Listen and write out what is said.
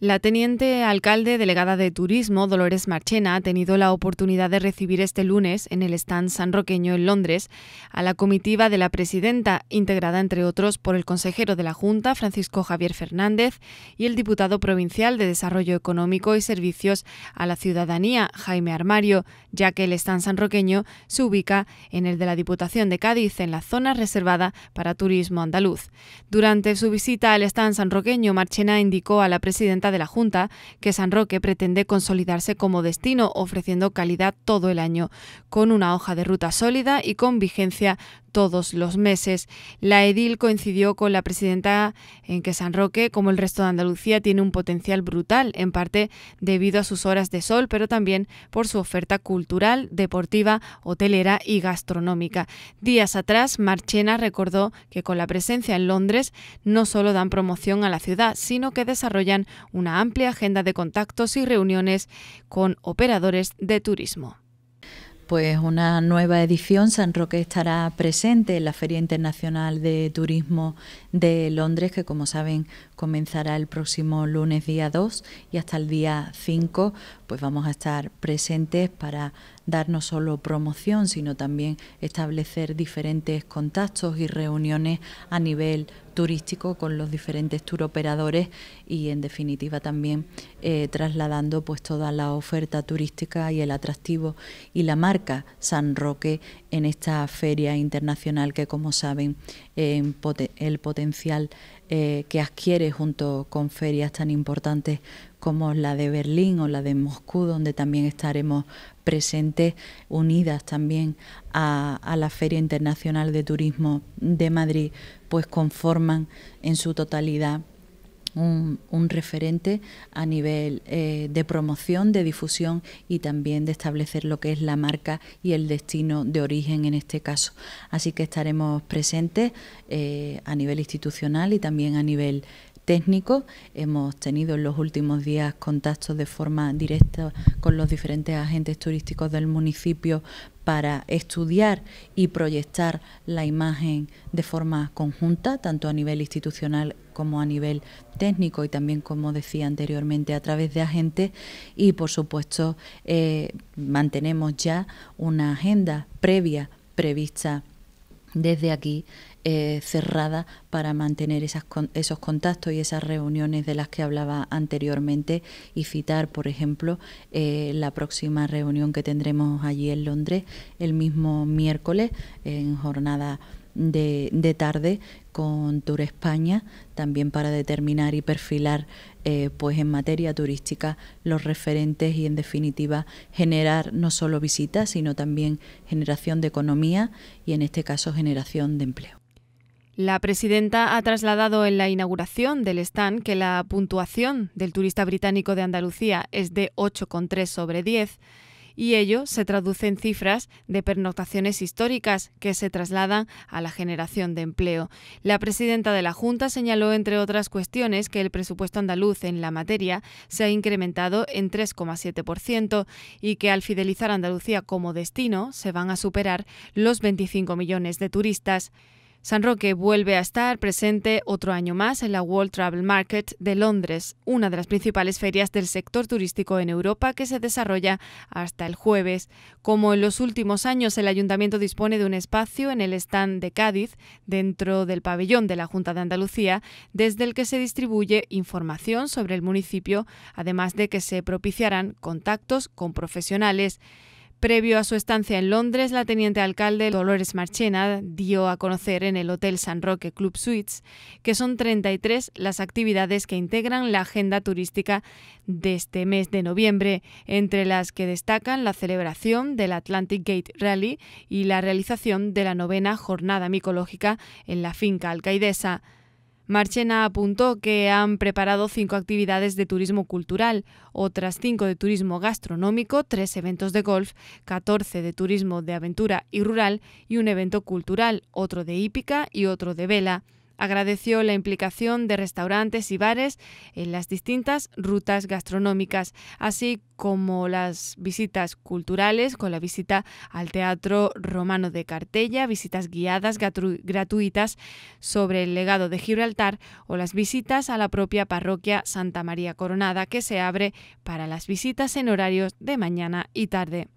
La teniente alcalde delegada de Turismo, Dolores Marchena, ha tenido la oportunidad de recibir este lunes en el stand sanroqueño en Londres a la comitiva de la presidenta, integrada entre otros por el consejero de la Junta, Francisco Javier Fernández, y el diputado provincial de Desarrollo Económico y Servicios a la Ciudadanía, Jaime Armario, ya que el stand sanroqueño se ubica en el de la Diputación de Cádiz, en la zona reservada para turismo andaluz. Durante su visita al stand sanroqueño, Marchena indicó a la presidenta de la Junta que San Roque pretende consolidarse como destino ofreciendo calidad todo el año, con una hoja de ruta sólida y con vigencia todos los meses. La edil coincidió con la presidenta en que San Roque, como el resto de Andalucía, tiene un potencial brutal, en parte debido a sus horas de sol, pero también por su oferta cultural, deportiva, hotelera y gastronómica. Días atrás, Marchena recordó que con la presencia en Londres no solo dan promoción a la ciudad, sino que desarrollan una amplia agenda de contactos y reuniones con operadores de turismo pues una nueva edición. San Roque estará presente en la Feria Internacional de Turismo de Londres, que como saben comenzará el próximo lunes día 2 y hasta el día 5, pues vamos a estar presentes para dar no solo promoción, sino también establecer diferentes contactos y reuniones a nivel turístico con los diferentes turoperadores y en definitiva también eh, trasladando pues toda la oferta turística y el atractivo y la marca San Roque en esta feria internacional que como saben el potencial eh, que adquiere junto con ferias tan importantes como la de Berlín o la de Moscú, donde también estaremos presentes, unidas también a la Feria Internacional de Turismo de Madrid, pues conforman en su totalidad un, referente a nivel eh, de promoción, de difusión y también de establecer lo que es la marca y el destino de origen en este caso. Así que estaremos presentes eh, a nivel institucional y también a nivel técnico. Hemos tenido en los últimos días contactos de forma directa con los diferentes agentes turísticos del municipio para estudiar y proyectar la imagen de forma conjunta, tanto a nivel institucional como a nivel técnico y también, como decía anteriormente, a través de agentes. Y, por supuesto, eh, mantenemos ya una agenda previa prevista desde aquí eh, cerrada para mantener esas esos contactos y esas reuniones de las que hablaba anteriormente y citar, por ejemplo, eh, la próxima reunión que tendremos allí en Londres el mismo miércoles en jornada de, tarde con Tour España, también para determinar y perfilar eh, pues en materia turística los referentes y en definitiva generar no solo visitas, sino también generación de economía y en este caso generación de empleo. La presidenta ha trasladado en la inauguración del stand que la puntuación del turista británico de Andalucía es de 8,3 sobre 10 y ello se traduce en cifras de pernotaciones históricas que se trasladan a la generación de empleo. La presidenta de la Junta señaló, entre otras cuestiones, que el presupuesto andaluz en la materia se ha incrementado en 3,7% y que al fidelizar Andalucía como destino se van a superar los 25 millones de turistas. San Roque vuelve a estar presente otro año más en la World Travel Market de Londres, una de las principales ferias del sector turístico en Europa que se desarrolla hasta el jueves. Como en los últimos años, el ayuntamiento dispone de un espacio en el stand de Cádiz, dentro del pabellón de la Junta de Andalucía, desde el que se distribuye información sobre el municipio, además de que se propiciarán contactos con profesionales. Previo a su estancia en Londres, la teniente alcalde Dolores Marchena dio a conocer en el Hotel San Roque Club Suites que son 33 las actividades que integran la agenda turística de este mes de noviembre, entre las que destacan la celebración del Atlantic Gate Rally y la realización de la novena jornada micológica en la finca alcaidesa. Marchena apuntó que han preparado cinco actividades de turismo cultural, otras cinco de turismo gastronómico, tres eventos de golf, 14 de turismo de aventura y rural y un evento cultural, otro de hípica y otro de vela agradeció la implicación de restaurantes y bares en las distintas rutas gastronómicas, así como las visitas culturales con la visita al Teatro Romano de Cartella, visitas guiadas gratuitas sobre el legado de Gibraltar o las visitas a la propia parroquia Santa María Coronada que se abre para las visitas en horarios de mañana y tarde.